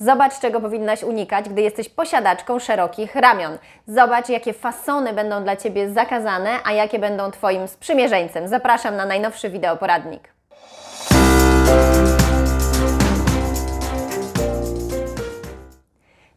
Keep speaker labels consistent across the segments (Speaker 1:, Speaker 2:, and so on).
Speaker 1: Zobacz, czego powinnaś unikać, gdy jesteś posiadaczką szerokich ramion. Zobacz, jakie fasony będą dla Ciebie zakazane, a jakie będą Twoim sprzymierzeńcem. Zapraszam na najnowszy wideoporadnik.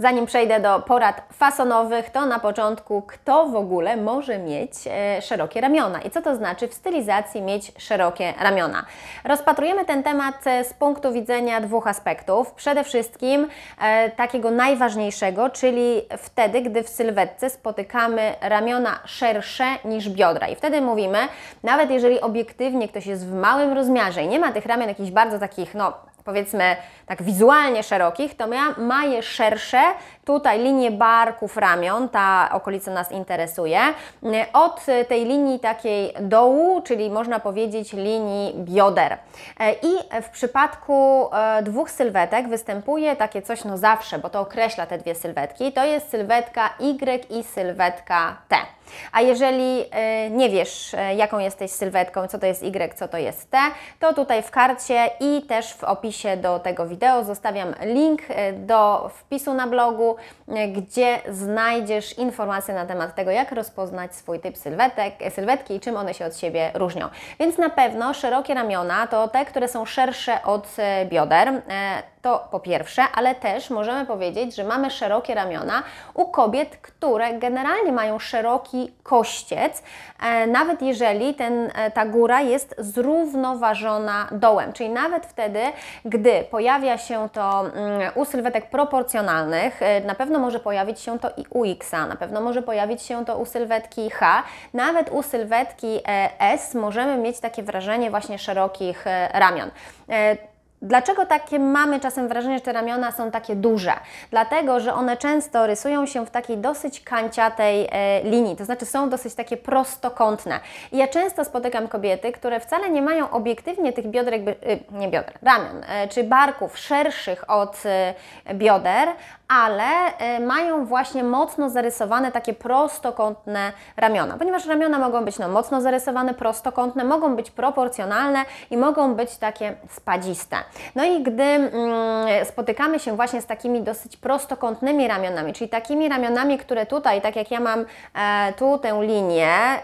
Speaker 1: Zanim przejdę do porad fasonowych, to na początku, kto w ogóle może mieć e, szerokie ramiona i co to znaczy w stylizacji mieć szerokie ramiona. Rozpatrujemy ten temat e, z punktu widzenia dwóch aspektów. Przede wszystkim e, takiego najważniejszego, czyli wtedy, gdy w sylwetce spotykamy ramiona szersze niż biodra. I wtedy mówimy, nawet jeżeli obiektywnie ktoś jest w małym rozmiarze i nie ma tych ramion jakichś bardzo takich, no powiedzmy tak wizualnie szerokich, to ma je szersze, tutaj linie barków ramion, ta okolica nas interesuje, od tej linii takiej dołu, czyli można powiedzieć linii bioder. E, I w przypadku e, dwóch sylwetek występuje takie coś no zawsze, bo to określa te dwie sylwetki, to jest sylwetka Y i sylwetka T. A jeżeli y, nie wiesz, y, jaką jesteś sylwetką, co to jest Y, co to jest T, to tutaj w karcie i też w opisie do tego wideo zostawiam link y, do wpisu na blogu, gdzie znajdziesz informacje na temat tego, jak rozpoznać swój typ sylwetek, sylwetki i czym one się od siebie różnią. Więc na pewno szerokie ramiona to te, które są szersze od bioder. To po pierwsze, ale też możemy powiedzieć, że mamy szerokie ramiona u kobiet, które generalnie mają szeroki taki kościec, e, nawet jeżeli ten, e, ta góra jest zrównoważona dołem, czyli nawet wtedy, gdy pojawia się to mm, u sylwetek proporcjonalnych, e, na pewno może pojawić się to i u X, na pewno może pojawić się to u sylwetki H, nawet u sylwetki S możemy mieć takie wrażenie właśnie szerokich ramion. Dlaczego takie mamy czasem wrażenie, że te ramiona są takie duże? Dlatego, że one często rysują się w takiej dosyć kanciatej e, linii, to znaczy są dosyć takie prostokątne. I ja często spotykam kobiety, które wcale nie mają obiektywnie tych biodrek, e, y, nie bioder, ramion, e, czy barków szerszych od e, bioder, ale y, mają właśnie mocno zarysowane takie prostokątne ramiona, ponieważ ramiona mogą być no, mocno zarysowane, prostokątne, mogą być proporcjonalne i mogą być takie spadziste. No i gdy mm, spotykamy się właśnie z takimi dosyć prostokątnymi ramionami, czyli takimi ramionami, które tutaj, tak jak ja mam e, tu tę linię e,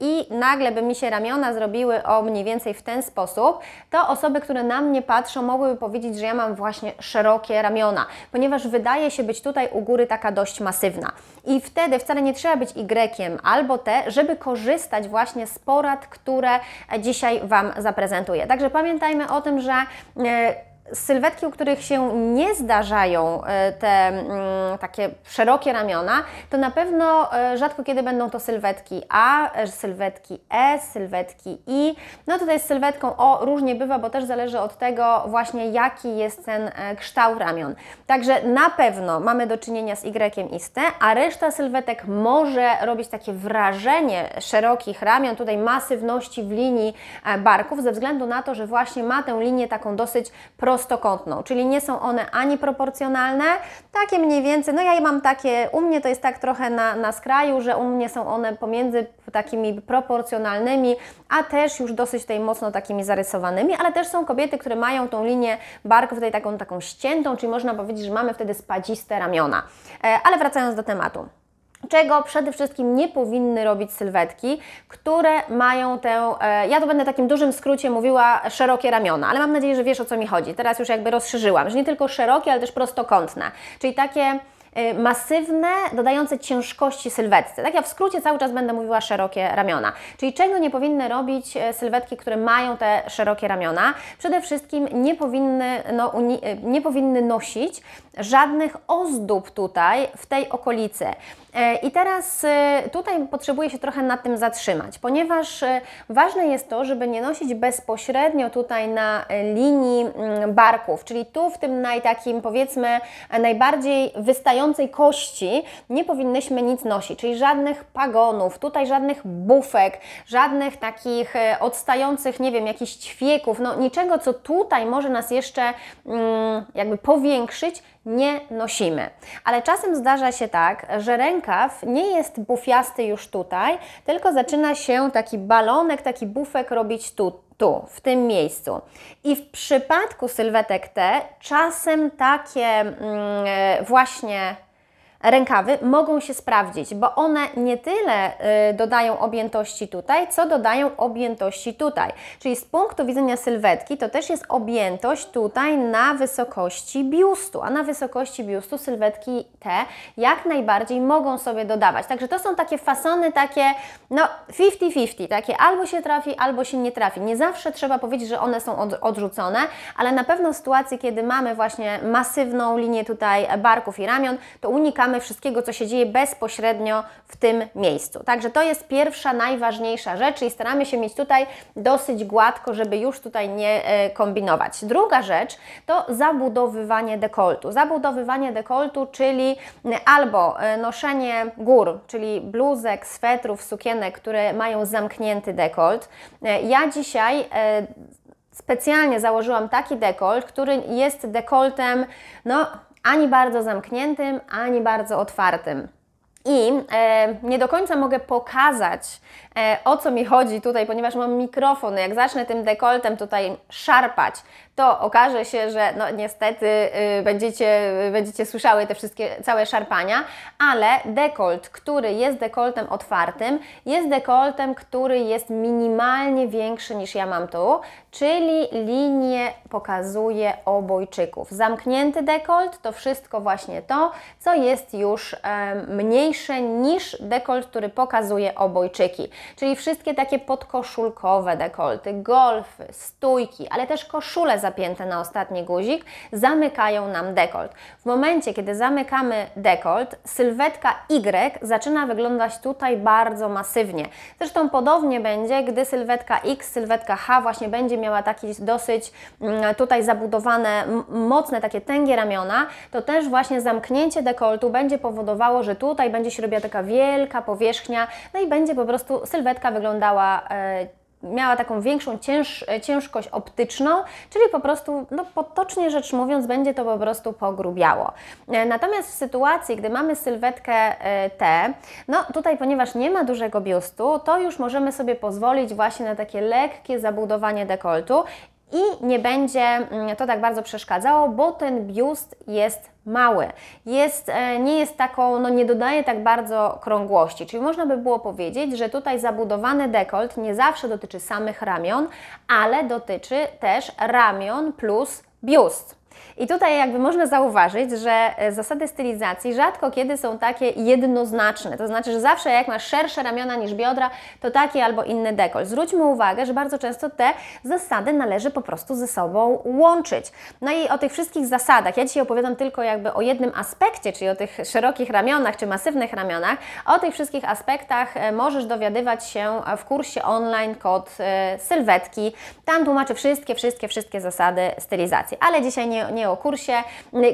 Speaker 1: i nagle by mi się ramiona zrobiły o mniej więcej w ten sposób, to osoby, które na mnie patrzą, mogłyby powiedzieć, że ja mam właśnie szerokie ramiona, ponieważ wydaje wydaje się być tutaj u góry taka dość masywna. I wtedy wcale nie trzeba być Y albo T, żeby korzystać właśnie z porad, które dzisiaj Wam zaprezentuję. Także pamiętajmy o tym, że e, sylwetki, u których się nie zdarzają e, te mm, takie szerokie ramiona, to na pewno e, rzadko kiedy będą to sylwetki A, e, sylwetki E, sylwetki I. No tutaj z sylwetką O różnie bywa, bo też zależy od tego właśnie jaki jest ten kształt ramion. Także na pewno mamy do czynienia z Y i z T, a reszta sylwetek może robić takie wrażenie szerokich ramion, tutaj masywności w linii barków, ze względu na to, że właśnie ma tę linię taką dosyć prostą, prostokątną, czyli nie są one ani proporcjonalne, takie mniej więcej, no ja mam takie, u mnie to jest tak trochę na, na skraju, że u mnie są one pomiędzy takimi proporcjonalnymi, a też już dosyć tej mocno takimi zarysowanymi, ale też są kobiety, które mają tą linię barków tutaj taką, taką ściętą, czyli można powiedzieć, że mamy wtedy spadziste ramiona. E, ale wracając do tematu czego przede wszystkim nie powinny robić sylwetki, które mają tę, e, ja to będę takim dużym skrócie mówiła, szerokie ramiona, ale mam nadzieję, że wiesz o co mi chodzi. Teraz już jakby rozszerzyłam, że nie tylko szerokie, ale też prostokątne, czyli takie e, masywne, dodające ciężkości sylwetce. Tak ja w skrócie cały czas będę mówiła szerokie ramiona. Czyli czego nie powinny robić e, sylwetki, które mają te szerokie ramiona? Przede wszystkim nie powinny, no, nie powinny nosić żadnych ozdób tutaj w tej okolicy. E, I teraz e, tutaj potrzebuje się trochę nad tym zatrzymać, ponieważ e, ważne jest to, żeby nie nosić bezpośrednio tutaj na linii mm, barków, czyli tu w tym najtakim, powiedzmy najbardziej wystającej kości nie powinnyśmy nic nosić, czyli żadnych pagonów, tutaj żadnych bufek, żadnych takich odstających, nie wiem, jakichś ćwieków, no niczego, co tutaj może nas jeszcze mm, jakby powiększyć, nie nosimy. Ale czasem zdarza się tak, że rękaw nie jest bufiasty już tutaj, tylko zaczyna się taki balonek, taki bufek robić tu, tu, w tym miejscu. I w przypadku sylwetek T czasem takie mm, e, właśnie rękawy mogą się sprawdzić, bo one nie tyle y, dodają objętości tutaj, co dodają objętości tutaj. Czyli z punktu widzenia sylwetki to też jest objętość tutaj na wysokości biustu, a na wysokości biustu sylwetki te jak najbardziej mogą sobie dodawać. Także to są takie fasony takie no 50-50, takie albo się trafi, albo się nie trafi. Nie zawsze trzeba powiedzieć, że one są odrzucone, ale na pewno w sytuacji, kiedy mamy właśnie masywną linię tutaj barków i ramion, to unikamy wszystkiego, co się dzieje bezpośrednio w tym miejscu. Także to jest pierwsza, najważniejsza rzecz i staramy się mieć tutaj dosyć gładko, żeby już tutaj nie e, kombinować. Druga rzecz to zabudowywanie dekoltu. Zabudowywanie dekoltu, czyli albo e, noszenie gór, czyli bluzek, swetrów, sukienek, które mają zamknięty dekolt. E, ja dzisiaj specjalnie założyłam taki dekolt, który jest dekoltem, no ani bardzo zamkniętym, ani bardzo otwartym. I e, nie do końca mogę pokazać E, o co mi chodzi tutaj, ponieważ mam mikrofon, jak zacznę tym dekoltem tutaj szarpać, to okaże się, że no niestety y, będziecie, y, będziecie słyszały te wszystkie całe szarpania, ale dekolt, który jest dekoltem otwartym, jest dekoltem, który jest minimalnie większy niż ja mam tu, czyli linię pokazuje obojczyków. Zamknięty dekolt to wszystko właśnie to, co jest już mniejsze niż dekolt, który pokazuje obojczyki czyli wszystkie takie podkoszulkowe dekolty, golfy, stójki, ale też koszule zapięte na ostatni guzik zamykają nam dekolt. W momencie, kiedy zamykamy dekolt, sylwetka Y zaczyna wyglądać tutaj bardzo masywnie. Zresztą podobnie będzie, gdy sylwetka X, sylwetka H właśnie będzie miała taki dosyć mm, tutaj zabudowane, mocne, takie tęgie ramiona, to też właśnie zamknięcie dekoltu będzie powodowało, że tutaj będzie się robiła taka wielka powierzchnia, no i będzie po prostu sylwetka wyglądała e, miała taką większą cięż, e, ciężkość optyczną, czyli po prostu, no potocznie rzecz mówiąc, będzie to po prostu pogrubiało. E, natomiast w sytuacji, gdy mamy sylwetkę T, no tutaj ponieważ nie ma dużego biustu, to już możemy sobie pozwolić właśnie na takie lekkie zabudowanie dekoltu i nie będzie mm, to tak bardzo przeszkadzało, bo ten biust jest mały. Jest, e, nie jest taką, no nie dodaje tak bardzo krągłości. Czyli można by było powiedzieć, że tutaj zabudowany dekolt nie zawsze dotyczy samych ramion, ale dotyczy też ramion plus biust. I tutaj jakby można zauważyć, że e, zasady stylizacji rzadko kiedy są takie jednoznaczne. To znaczy, że zawsze jak masz szersze ramiona niż biodra, to taki albo inny dekol. Zwróćmy uwagę, że bardzo często te zasady należy po prostu ze sobą łączyć. No i o tych wszystkich zasadach, ja dzisiaj opowiadam tylko jakby o jednym aspekcie, czyli o tych szerokich ramionach czy masywnych ramionach. O tych wszystkich aspektach e, możesz dowiadywać się w kursie online kod e, sylwetki. Tam tłumaczę wszystkie, wszystkie, wszystkie zasady stylizacji. Ale dzisiaj nie nie, o kursie.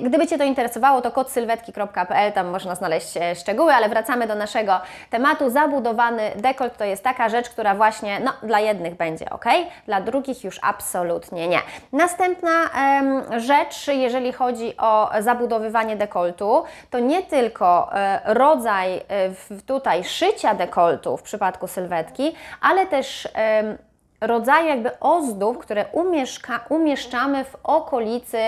Speaker 1: Gdyby Cię to interesowało, to kodsylwetki.pl, tam można znaleźć e, szczegóły, ale wracamy do naszego tematu. Zabudowany dekolt to jest taka rzecz, która właśnie no, dla jednych będzie ok, dla drugich już absolutnie nie. Następna em, rzecz, jeżeli chodzi o zabudowywanie dekoltu, to nie tylko e, rodzaj e, tutaj szycia dekoltu w przypadku sylwetki, ale też rodzaje jakby ozdób, które umieszka, umieszczamy w okolicy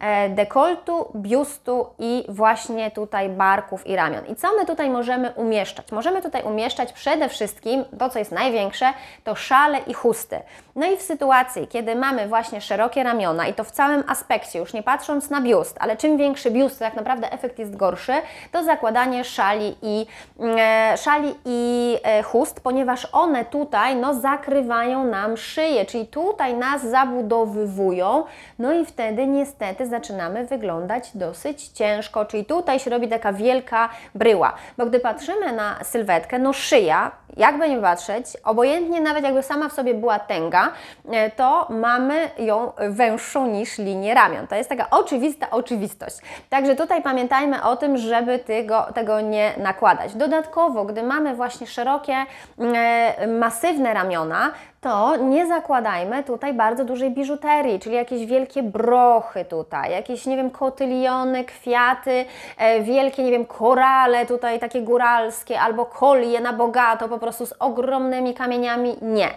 Speaker 1: E, dekoltu, biustu i właśnie tutaj barków i ramion. I co my tutaj możemy umieszczać? Możemy tutaj umieszczać przede wszystkim to, co jest największe, to szale i chusty. No i w sytuacji, kiedy mamy właśnie szerokie ramiona i to w całym aspekcie, już nie patrząc na biust, ale czym większy biust, tak naprawdę efekt jest gorszy, to zakładanie szali i, mm, e, szali i e, chust, ponieważ one tutaj no, zakrywają nam szyję, czyli tutaj nas zabudowywują, no i wtedy niestety zaczynamy wyglądać dosyć ciężko, czyli tutaj się robi taka wielka bryła, bo gdy patrzymy na sylwetkę, no szyja, jakby nie patrzeć, obojętnie nawet jakby sama w sobie była tęga, e, to mamy ją węższą niż linię ramion. To jest taka oczywista oczywistość. Także tutaj pamiętajmy o tym, żeby tego, tego nie nakładać. Dodatkowo, gdy mamy właśnie szerokie, mm, e, masywne ramiona, to nie zakładajmy tutaj bardzo dużej biżuterii, czyli jakieś wielkie brochy tutaj, jakieś, nie wiem, kotyliony, kwiaty, e, wielkie, nie wiem, korale tutaj takie góralskie, albo kolie na bogato po prostu z ogromnymi kamieniami. Nie.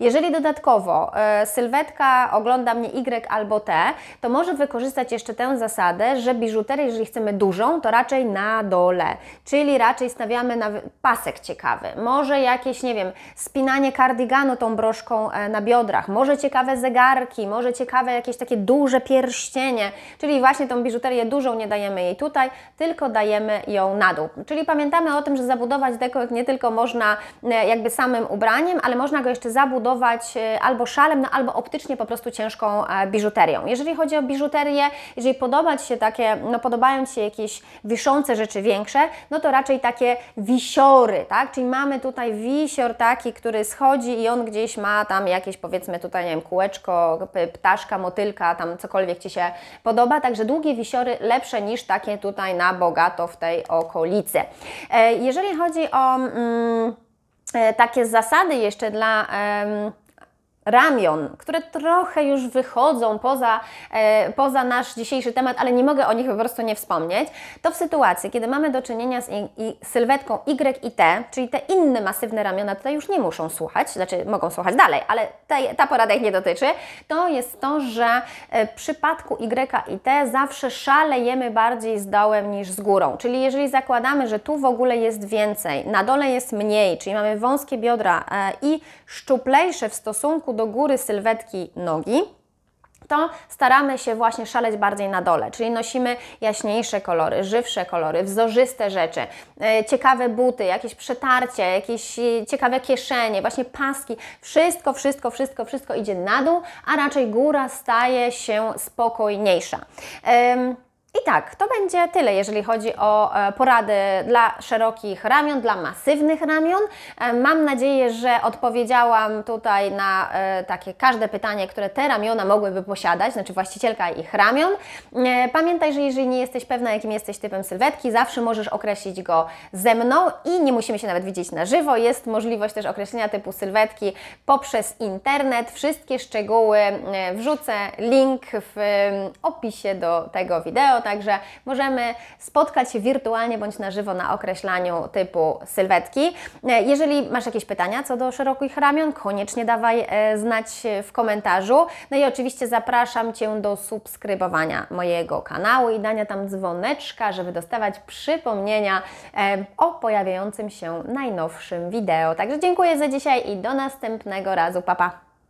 Speaker 1: Jeżeli dodatkowo e, sylwetka ogląda mnie Y albo T, to może wykorzystać jeszcze tę zasadę, że biżuterię, jeżeli chcemy dużą, to raczej na dole, czyli raczej stawiamy na pasek ciekawy. Może jakieś, nie wiem, spinanie kardiganu tą brodą, broszką e, na biodrach, może ciekawe zegarki, może ciekawe jakieś takie duże pierścienie, czyli właśnie tą biżuterię dużą nie dajemy jej tutaj, tylko dajemy ją na dół. Czyli pamiętamy o tym, że zabudować dekolt nie tylko można e, jakby samym ubraniem, ale można go jeszcze zabudować e, albo szalem, no albo optycznie po prostu ciężką biżuterią. Jeżeli chodzi o biżuterię, jeżeli podoba Ci się takie, no podobają Ci się jakieś wiszące rzeczy większe, no to raczej takie wisiory, tak? Czyli mamy tutaj wisior taki, który schodzi i on gdzieś ma tam jakieś powiedzmy tutaj, nie wiem, kółeczko, ptaszka, motylka, tam cokolwiek Ci się podoba, także długie wisiory lepsze niż takie tutaj na bogato w tej okolicy. E, jeżeli chodzi o mm, e, takie zasady jeszcze dla... Mm, ramion, które trochę już wychodzą poza, e, poza nasz dzisiejszy temat, ale nie mogę o nich po prostu nie wspomnieć, to w sytuacji, kiedy mamy do czynienia z i, i sylwetką Y i T, czyli te inne masywne ramiona tutaj już nie muszą słuchać, znaczy mogą słuchać dalej, ale te, ta porada ich nie dotyczy, to jest to, że e, w przypadku Y i T zawsze szalejemy bardziej z dołem niż z górą, czyli jeżeli zakładamy, że tu w ogóle jest więcej, na dole jest mniej, czyli mamy wąskie biodra e, i szczuplejsze w stosunku do góry sylwetki nogi, to staramy się właśnie szaleć bardziej na dole, czyli nosimy jaśniejsze kolory, żywsze kolory, wzorzyste rzeczy, e, ciekawe buty, jakieś przetarcie, jakieś e, ciekawe kieszenie, właśnie paski. Wszystko, wszystko, wszystko, wszystko idzie na dół, a raczej góra staje się spokojniejsza. I tak, to będzie tyle, jeżeli chodzi o e, porady dla szerokich ramion, dla masywnych ramion. E, mam nadzieję, że odpowiedziałam tutaj na e, takie każde pytanie, które te ramiona mogłyby posiadać, znaczy właścicielka ich ramion. Pamiętaj, że jeżeli nie jesteś pewna, jakim jesteś typem sylwetki, zawsze możesz określić go ze mną i nie musimy się nawet widzieć na żywo. Jest możliwość też określenia typu sylwetki poprzez internet. Wszystkie szczegóły wrzucę, link w mm, opisie do tego wideo także możemy spotkać się wirtualnie bądź na żywo na określaniu typu sylwetki. E, jeżeli masz jakieś pytania co do szerokich ramion, koniecznie dawaj e, znać w komentarzu. No i oczywiście zapraszam Cię do subskrybowania mojego kanału i dania tam dzwoneczka, żeby dostawać przypomnienia e, o pojawiającym się najnowszym wideo. Także dziękuję za dzisiaj i do następnego razu. Pa, pa!